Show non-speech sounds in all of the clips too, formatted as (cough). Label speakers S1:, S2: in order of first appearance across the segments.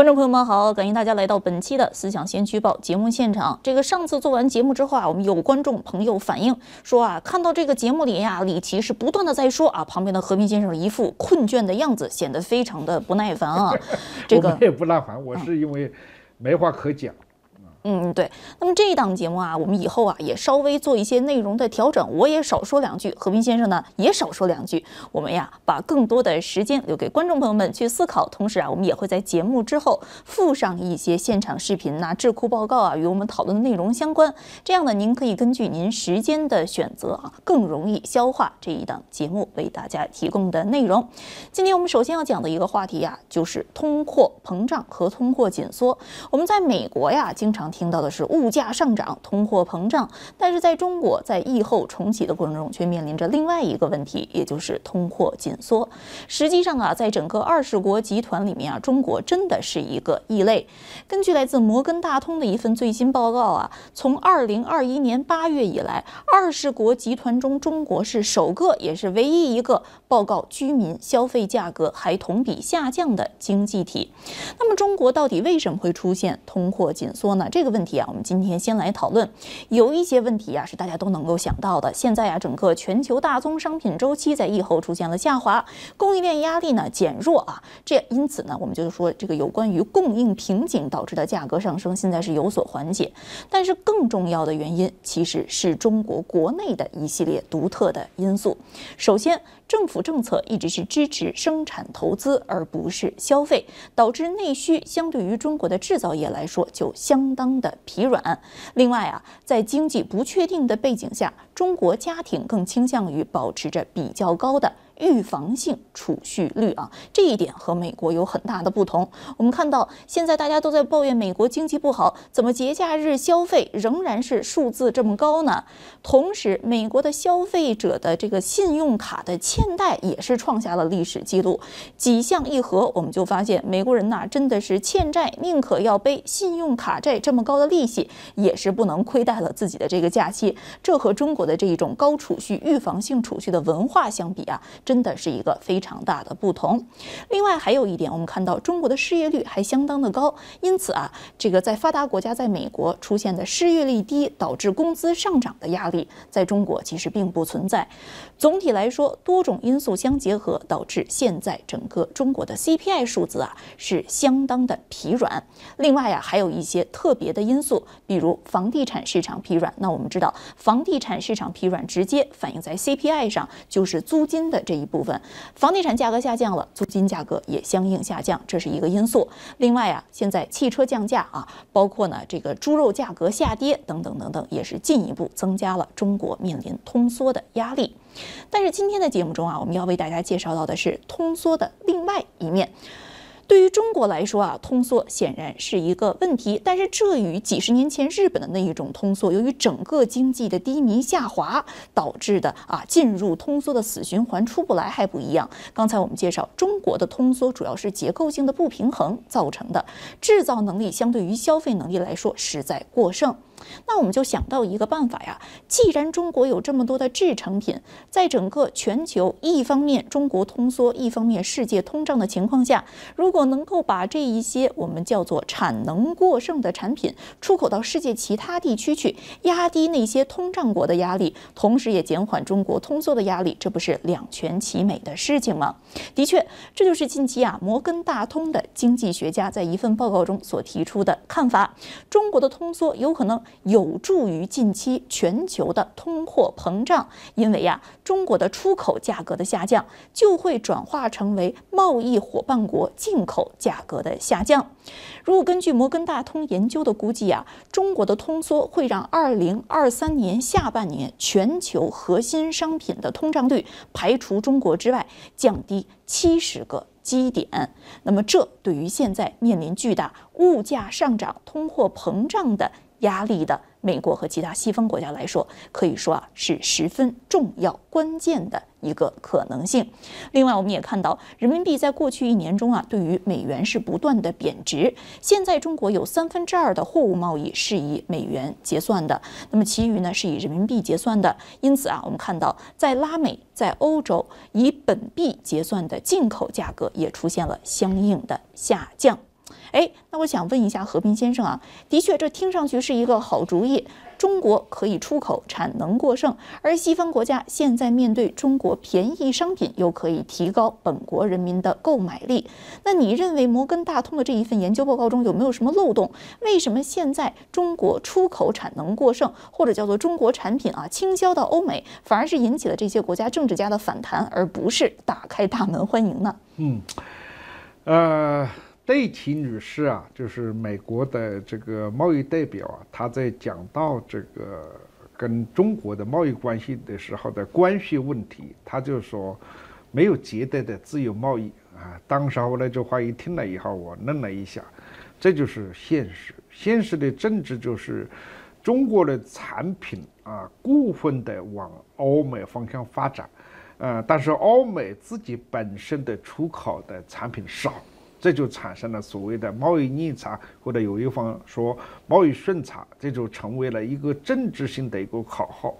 S1: 观众朋友们好，感谢大家来到本期的思想先驱报节目现场。这个上次做完节目之后啊，我们有观众朋友反映说啊，看到这个节目里啊，李琦是不断的在说啊，旁边的和平先生一副困倦的样子，显得非常的不耐烦啊。这个我也
S2: 不耐烦，我是因为没话可讲。
S1: 嗯，对。那么这一档节目啊，我们以后啊也稍微做一些内容的调整，我也少说两句，和平先生呢也少说两句，我们呀把更多的时间留给观众朋友们去思考。同时啊，我们也会在节目之后附上一些现场视频呐、智库报告啊，与我们讨论的内容相关。这样呢，您可以根据您时间的选择啊，更容易消化这一档节目为大家提供的内容。今天我们首先要讲的一个话题呀，就是通货膨胀和通货紧缩。我们在美国呀，经常。听到的是物价上涨、通货膨胀，但是在中国在疫后重启的过程中，却面临着另外一个问题，也就是通货紧缩。实际上啊，在整个二十国集团里面啊，中国真的是一个异类。根据来自摩根大通的一份最新报告啊，从二零二一年八月以来，二十国集团中中国是首个也是唯一一个报告居民消费价格还同比下降的经济体。那么中国到底为什么会出现通货紧缩呢？这这个问题啊，我们今天先来讨论。有一些问题啊，是大家都能够想到的。现在啊，整个全球大宗商品周期在疫后出现了下滑，供应链压力呢减弱啊，这因此呢，我们就说这个有关于供应瓶颈导致的价格上升，现在是有所缓解。但是更重要的原因，其实是中国国内的一系列独特的因素。首先，政府政策一直是支持生产投资，而不是消费，导致内需相对于中国的制造业来说就相当的疲软。另外啊，在经济不确定的背景下，中国家庭更倾向于保持着比较高的。预防性储蓄率啊，这一点和美国有很大的不同。我们看到现在大家都在抱怨美国经济不好，怎么节假日消费仍然是数字这么高呢？同时，美国的消费者的这个信用卡的欠贷也是创下了历史记录。几项一合，我们就发现美国人呐，真的是欠债宁可要背信用卡债这么高的利息，也是不能亏待了自己的这个假期。这和中国的这一种高储蓄、预防性储蓄的文化相比啊。真的是一个非常大的不同。另外还有一点，我们看到中国的失业率还相当的高，因此啊，这个在发达国家，在美国出现的失业率低导致工资上涨的压力，在中国其实并不存在。总体来说，多种因素相结合，导致现在整个中国的 CPI 数字啊是相当的疲软。另外啊，还有一些特别的因素，比如房地产市场疲软。那我们知道，房地产市场疲软直接反映在 CPI 上，就是租金的这。一部分，房地产价格下降了，租金价格也相应下降，这是一个因素。另外啊，现在汽车降价啊，包括呢这个猪肉价格下跌等等等等，也是进一步增加了中国面临通缩的压力。但是今天的节目中啊，我们要为大家介绍到的是通缩的另外一面。对于中国来说啊，通缩显然是一个问题，但是这与几十年前日本的那一种通缩，由于整个经济的低迷下滑导致的啊，进入通缩的死循环出不来还不一样。刚才我们介绍，中国的通缩主要是结构性的不平衡造成的，制造能力相对于消费能力来说实在过剩。那我们就想到一个办法呀，既然中国有这么多的制成品，在整个全球一方面中国通缩，一方面世界通胀的情况下，如果能够把这一些我们叫做产能过剩的产品出口到世界其他地区去，压低那些通胀国的压力，同时也减缓中国通缩的压力，这不是两全其美的事情吗？的确，这就是近期啊摩根大通的经济学家在一份报告中所提出的看法，中国的通缩有可能。有助于近期全球的通货膨胀，因为呀，中国的出口价格的下降就会转化成为贸易伙伴国进口价格的下降。如果根据摩根大通研究的估计啊，中国的通缩会让2023年下半年全球核心商品的通胀率（排除中国之外）降低70个基点。那么，这对于现在面临巨大物价上涨、通货膨胀的。压力的美国和其他西方国家来说，可以说啊是十分重要关键的一个可能性。另外，我们也看到，人民币在过去一年中啊，对于美元是不断的贬值。现在，中国有三分之二的货物贸易是以美元结算的，那么其余呢是以人民币结算的。因此啊，我们看到，在拉美、在欧洲，以本币结算的进口价格也出现了相应的下降。哎，那我想问一下和平先生啊，的确，这听上去是一个好主意。中国可以出口产能过剩，而西方国家现在面对中国便宜商品，又可以提高本国人民的购买力。那你认为摩根大通的这一份研究报告中有没有什么漏洞？为什么现在中国出口产能过剩，或者叫做中国产品啊倾销到欧美，反而是引起了这些国家政治家的反弹，而不是打开大门欢迎呢？
S2: 嗯，呃。内勤女士啊，就是美国的这个贸易代表啊，她在讲到这个跟中国的贸易关系的时候的关系问题，她就说，没有绝对的自由贸易啊。当时我那句话一听了以后，我愣了一下。这就是现实，现实的政治就是，中国的产品啊过分的往欧美方向发展，呃，但是欧美自己本身的出口的产品少。这就产生了所谓的贸易逆差，或者有一方说贸易顺差，这就成为了一个政治性的一个口号。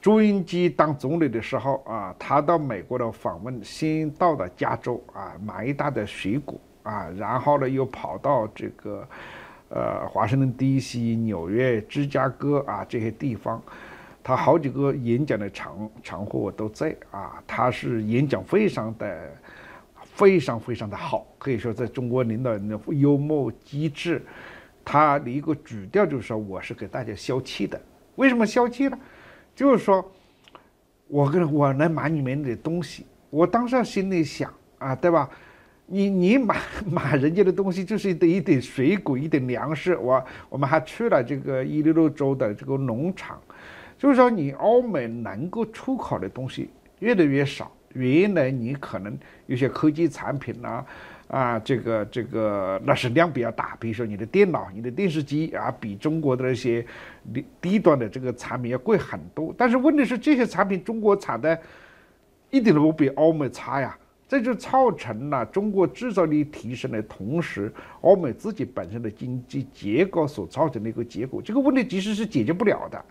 S2: 朱镕基当总理的时候啊，他到美国的访问，先到了加州啊，买一大堆水果啊，然后呢又跑到这个，呃，华盛顿 D.C.、纽约、芝加哥啊这些地方，他好几个演讲的场场合我都在啊，他是演讲非常的。非常非常的好，可以说在中国领导人的幽默机智，他的一个主调就是说我是给大家消气的。为什么消气呢？就是说我跟我来买你们的东西。我当时心里想啊，对吧？你 (laughs) 你买买人家的东西，就是得一点水果、一点粮食。我我们还去了这个伊利诺州的这个农场，就是说你欧美能够出口的东西越来越少。原来你可能有些科技产品呢、啊，这个这个那是量比较大，比如说你的电脑、你的电视机啊，比中国的那些低低端的这个产品要贵很多。但是问题是，这些产品中国产的一点都不比欧美差呀，这就造成了中国制造业提升的同时，欧美自己本身的经济结构所造成的一个结果。这个问题其实是解决不了的，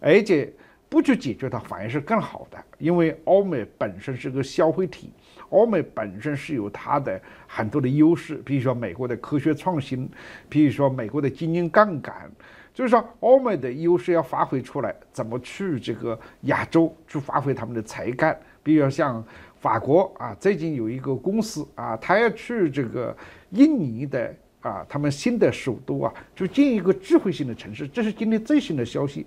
S2: 而且。不去解决它，反而是更好的，因为欧美本身是个消费体，欧美本身是有它的很多的优势，比如说美国的科学创新，比如说美国的经营杠杆，就是说，欧美的优势要发挥出来，怎么去这个亚洲去发挥他们的才干？比如说像法国啊，最近有一个公司啊，他要去这个印尼的啊，他们新的首都啊，去建一个智慧型的城市，这是今天最新的消息，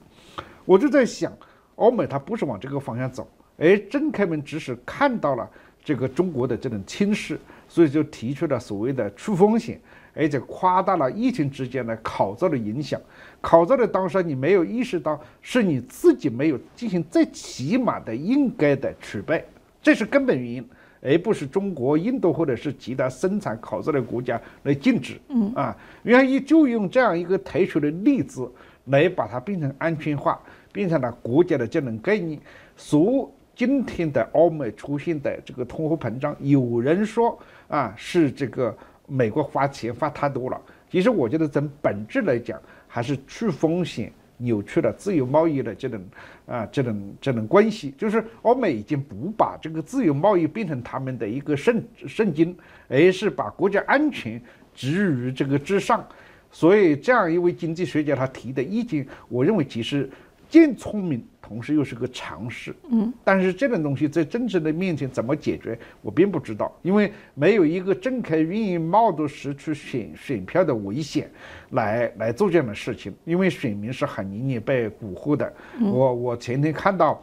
S2: 我就在想。欧美它不是往这个方向走，而郑开文只是看到了这个中国的这种侵蚀，所以就提出了所谓的出风险，而且夸大了疫情之间的口罩的影响，口罩的当时你没有意识到是你自己没有进行最起码的应该的储备，这是根本原因，而不是中国、印度或者是其他生产口罩的国家来禁止。嗯啊，原因就用这样一个特殊的例子来把它变成安全化。变成了国家的这种概念，所今天的欧美出现的这个通货膨胀，有人说啊是这个美国花钱花太多了。其实我觉得从本质来讲，还是去风险扭曲了自由贸易的这种啊这种这种关系，就是欧美已经不把这个自由贸易变成他们的一个圣圣经，而是把国家安全置于这个之上。所以这样一位经济学家他提的意见，我认为其实。既聪明，同时又是个常识。嗯，但是这种东西在政治的面前怎么解决，我并不知道，因为没有一个政客愿意冒着失去选选票的危险，来来做这样的事情，因为选民是很容易被蛊惑的。我我前天看到，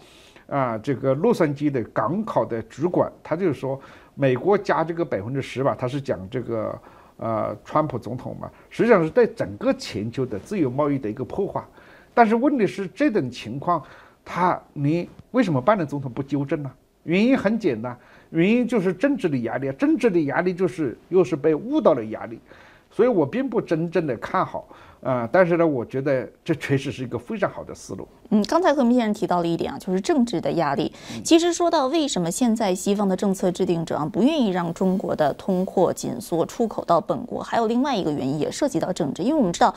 S2: 啊，这个洛杉矶的港口的主管，他就说，美国加这个百分之十吧，他是讲这个，呃，川普总统嘛，实际上是对整个全球的自由贸易的一个破坏。但是问题是这种情况，他你为什么拜登总统不纠正呢？原因很简单，原因就是政治的压力，政治的压力就是又是被误导的压力，所以我并不真正的看好啊。但是呢，我觉得这确实是一个非常好的思路。
S1: 嗯，刚才何明先生提到了一点啊，就是政治的压力。其实说到为什么现在西方的政策制定者啊不愿意让中国的通货紧缩出口到本国，还有另外一个原因也涉及到政治，因为我们知道。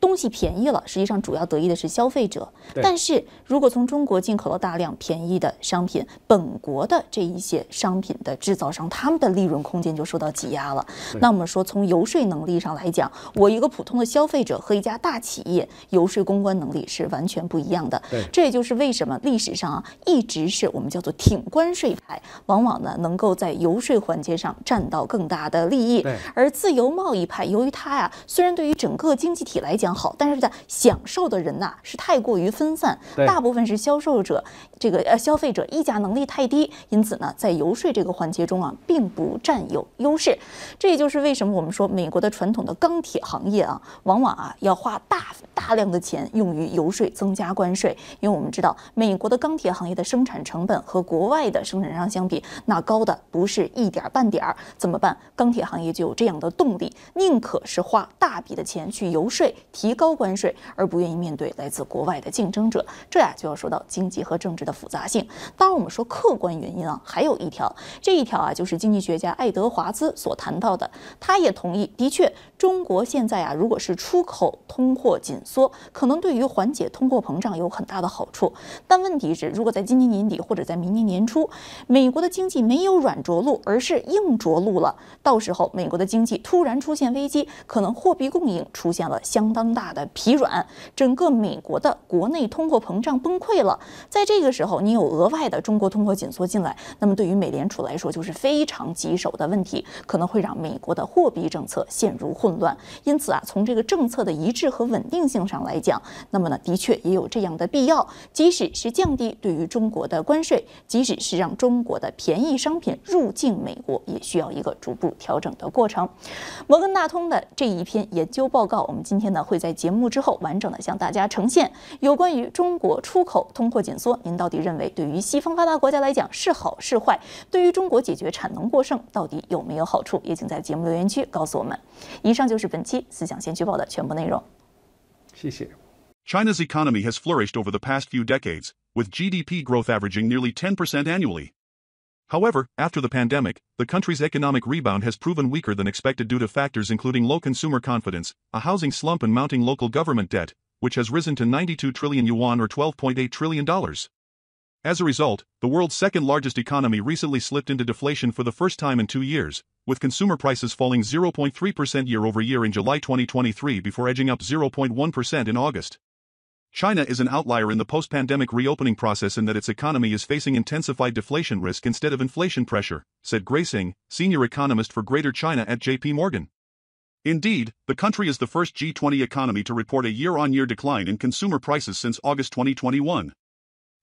S1: 东西便宜了，实际上主要得益的是消费者。但是如果从中国进口了大量便宜的商品，本国的这一些商品的制造商，他们的利润空间就受到挤压了。那我们说，从游说能力上来讲，我一个普通的消费者和一家大企业游说公关能力是完全不一样的。这也就是为什么历史上一直是我们叫做挺关税派，往往呢能够在游说环节上占到更大的利益。而自由贸易派，由于它呀，虽然对于整个经济体来讲，好，但是在享受的人呐，是太过于分散，大部分是销售者。这个呃，消费者议价能力太低，因此呢，在游说这个环节中啊，并不占有优势。这也就是为什么我们说美国的传统的钢铁行业啊，往往啊要花大大量的钱用于游说增加关税，因为我们知道美国的钢铁行业的生产成本和国外的生产商相比，那高的不是一点半点儿。怎么办？钢铁行业就有这样的动力，宁可是花大笔的钱去游说提高关税，而不愿意面对来自国外的竞争者。这呀，就要说到经济和政治。的复杂性。当然，我们说客观原因啊，还有一条，这一条啊，就是经济学家爱德华兹所谈到的，他也同意，的确，中国现在啊，如果是出口通货紧缩，可能对于缓解通货膨胀有很大的好处。但问题是，如果在今年年底或者在明年年初，美国的经济没有软着陆，而是硬着陆了，到时候美国的经济突然出现危机，可能货币供应出现了相当大的疲软，整个美国的国内通货膨胀崩溃了，在这个。之后，你有额外的中国通货紧缩进来，那么对于美联储来说就是非常棘手的问题，可能会让美国的货币政策陷入混乱。因此啊，从这个政策的一致和稳定性上来讲，那么呢，的确也有这样的必要。即使是降低对于中国的关税，即使是让中国的便宜商品入境美国，也需要一个逐步调整的过程。摩根大通的这一篇研究报告，我们今天呢会在节目之后完整的向大家呈现，有关于中国出口通货紧缩，您到。到底认为对于西方发达国家来讲是好是坏？对于中国解决产能过剩到底有没有好处？也请在节目留言区告诉我们。以上就是本期思想先驱报的全部内容。
S3: 谢谢。China's economy has flourished over the past few decades, with GDP growth averaging nearly 10% annually. However, after the pandemic, the country's economic rebound has proven weaker than expected due to factors including low consumer confidence, a housing slump and mounting local government debt, which has risen to 92 trillion yuan or $12.8 trillion. As a result, the world's second largest economy recently slipped into deflation for the first time in two years, with consumer prices falling 0.3% year over year in July 2023 before edging up 0.1% in August. China is an outlier in the post pandemic reopening process in that its economy is facing intensified deflation risk instead of inflation pressure, said Gracing, senior economist for Greater China at JP Morgan. Indeed, the country is the first G20 economy to report a year on year decline in consumer prices since August 2021.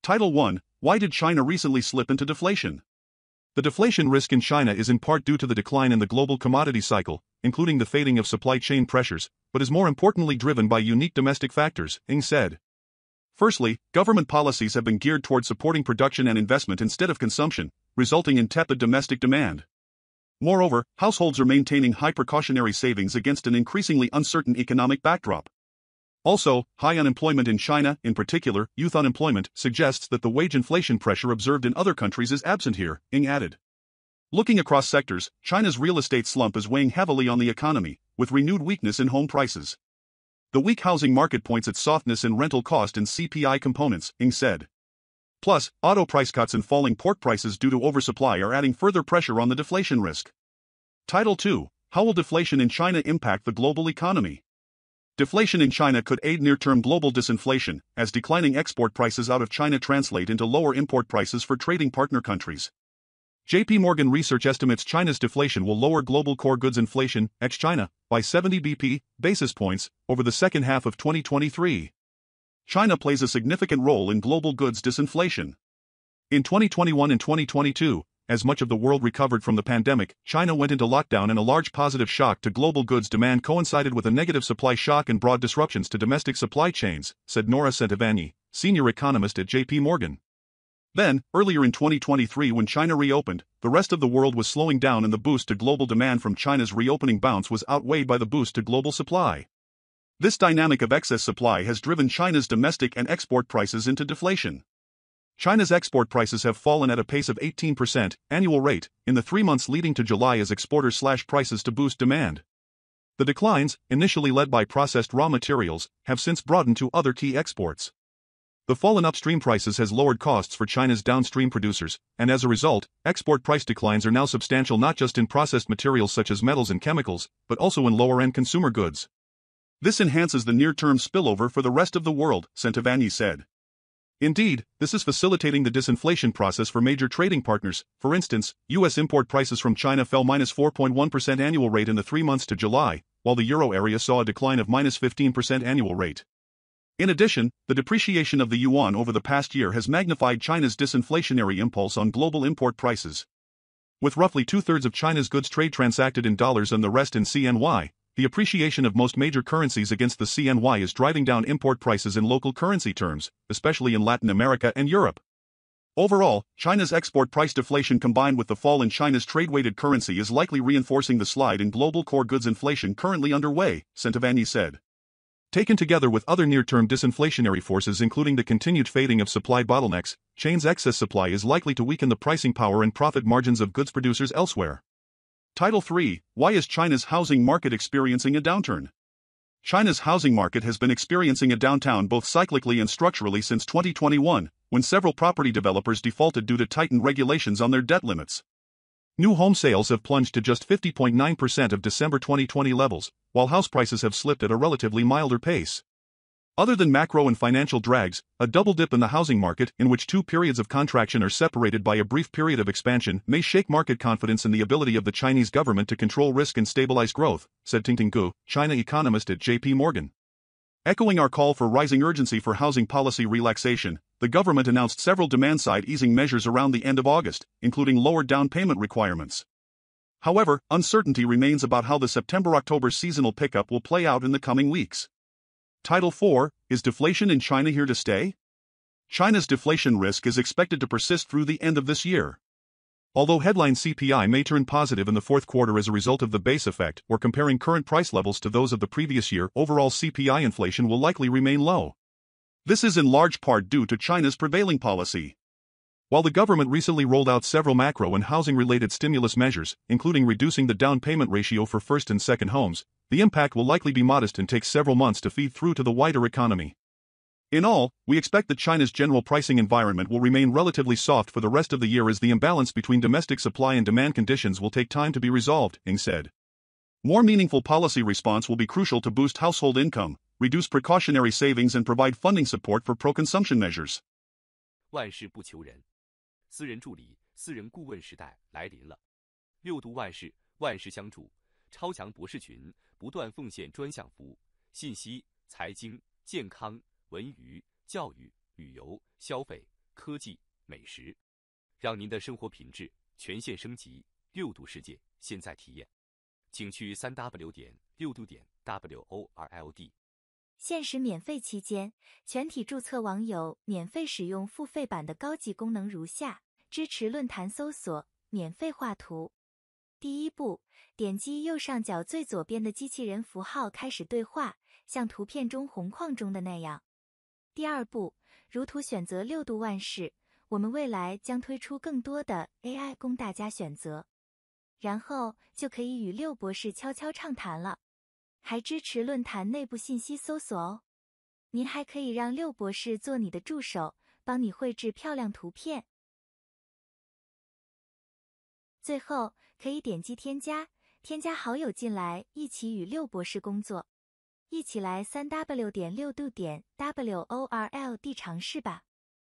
S3: Title 1 Why did China recently slip into deflation? The deflation risk in China is in part due to the decline in the global commodity cycle, including the fading of supply chain pressures, but is more importantly driven by unique domestic factors, Ng said. Firstly, government policies have been geared toward supporting production and investment instead of consumption, resulting in tepid domestic demand. Moreover, households are maintaining high precautionary savings against an increasingly uncertain economic backdrop. Also, high unemployment in China, in particular, youth unemployment, suggests that the wage inflation pressure observed in other countries is absent here, Ng added. Looking across sectors, China's real estate slump is weighing heavily on the economy, with renewed weakness in home prices. The weak housing market points at softness in rental cost and CPI components, Ng said. Plus, auto price cuts and falling pork prices due to oversupply are adding further pressure on the deflation risk. Title 2 How will deflation in China impact the global economy? Deflation in China could aid near-term global disinflation, as declining export prices out of China translate into lower import prices for trading partner countries. JP Morgan Research estimates China's deflation will lower global core goods inflation ex-China by 70 BP basis points over the second half of 2023. China plays a significant role in global goods disinflation. In 2021 and 2022, as much of the world recovered from the pandemic, China went into lockdown and a large positive shock to global goods demand coincided with a negative supply shock and broad disruptions to domestic supply chains, said Nora Santavani, senior economist at JP Morgan. Then, earlier in 2023 when China reopened, the rest of the world was slowing down and the boost to global demand from China's reopening bounce was outweighed by the boost to global supply. This dynamic of excess supply has driven China's domestic and export prices into deflation. China's export prices have fallen at a pace of 18% annual rate in the three months leading to July as exporters slash prices to boost demand. The declines, initially led by processed raw materials, have since broadened to other key exports. The fall in upstream prices has lowered costs for China's downstream producers, and as a result, export price declines are now substantial not just in processed materials such as metals and chemicals, but also in lower end consumer goods. This enhances the near term spillover for the rest of the world, Santavani said. Indeed, this is facilitating the disinflation process for major trading partners. For instance, US import prices from China fell minus 4.1% annual rate in the 3 months to July, while the euro area saw a decline of minus 15% annual rate. In addition, the depreciation of the yuan over the past year has magnified China's disinflationary impulse on global import prices. With roughly two-thirds of China's goods trade transacted in dollars and the rest in CNY, the appreciation of most major currencies against the CNY is driving down import prices in local currency terms, especially in Latin America and Europe. Overall, China's export price deflation combined with the fall in China's trade-weighted currency is likely reinforcing the slide in global core goods inflation currently underway, Santavani said. Taken together with other near-term disinflationary forces including the continued fading of supply bottlenecks, China's excess supply is likely to weaken the pricing power and profit margins of goods producers elsewhere. Title 3 Why is China's housing market experiencing a downturn? China's housing market has been experiencing a downturn both cyclically and structurally since 2021, when several property developers defaulted due to tightened regulations on their debt limits. New home sales have plunged to just 50.9% of December 2020 levels, while house prices have slipped at a relatively milder pace. Other than macro and financial drags, a double dip in the housing market in which two periods of contraction are separated by a brief period of expansion may shake market confidence in the ability of the Chinese government to control risk and stabilize growth, said Tingting Gu, China economist at JP Morgan. Echoing our call for rising urgency for housing policy relaxation, the government announced several demand-side easing measures around the end of August, including lower down payment requirements. However, uncertainty remains about how the September-October seasonal pickup will play out in the coming weeks. Title 4 Is deflation in China here to stay? China's deflation risk is expected to persist through the end of this year. Although headline CPI may turn positive in the fourth quarter as a result of the base effect or comparing current price levels to those of the previous year, overall CPI inflation will likely remain low. This is in large part due to China's prevailing policy. While the government recently rolled out several macro and housing related stimulus measures, including reducing the down payment ratio for first and second homes, the impact will likely be modest and take several months to feed through to the wider economy. In all, we expect that China's general pricing environment will remain relatively soft for the rest of the year as the imbalance between domestic supply and demand conditions will take time to be resolved, Ng said. More meaningful policy response will be crucial to boost household income, reduce precautionary savings and provide funding support for pro-consumption measures.
S1: 不断奉献专项服务，信息、财经、健康、文娱、教育、旅游、消费、科技、美食，让您的生活品质全线升级。六度世界，现在体验，请去三 w 点六度点 w o r l d。限时免费期间，全体注册网友免费使用付费版的高级功能如下：支持论坛搜索，免费画图。第一步，点击右上角最左边的机器人符号开始对话，像图片中红框中的那样。第二步，如图选择六度万事，我们未来将推出更多的 AI 供大家选择，然后就可以与六博士悄悄畅谈了，还支持论坛内部信息搜索哦。您还可以让六博士做你的助手，帮你绘制漂亮图片。最后可以点击添加，添加好友进来一起与六
S3: 博士工作，一起来三 w 点六度点 w o r l d 尝试吧。